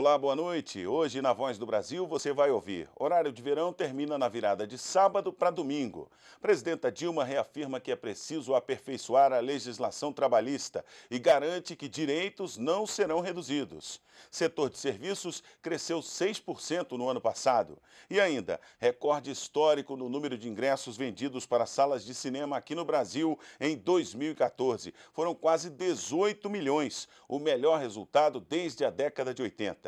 Olá, boa noite. Hoje na Voz do Brasil você vai ouvir. Horário de verão termina na virada de sábado para domingo. Presidenta Dilma reafirma que é preciso aperfeiçoar a legislação trabalhista e garante que direitos não serão reduzidos. Setor de serviços cresceu 6% no ano passado. E ainda, recorde histórico no número de ingressos vendidos para salas de cinema aqui no Brasil em 2014. Foram quase 18 milhões, o melhor resultado desde a década de 80.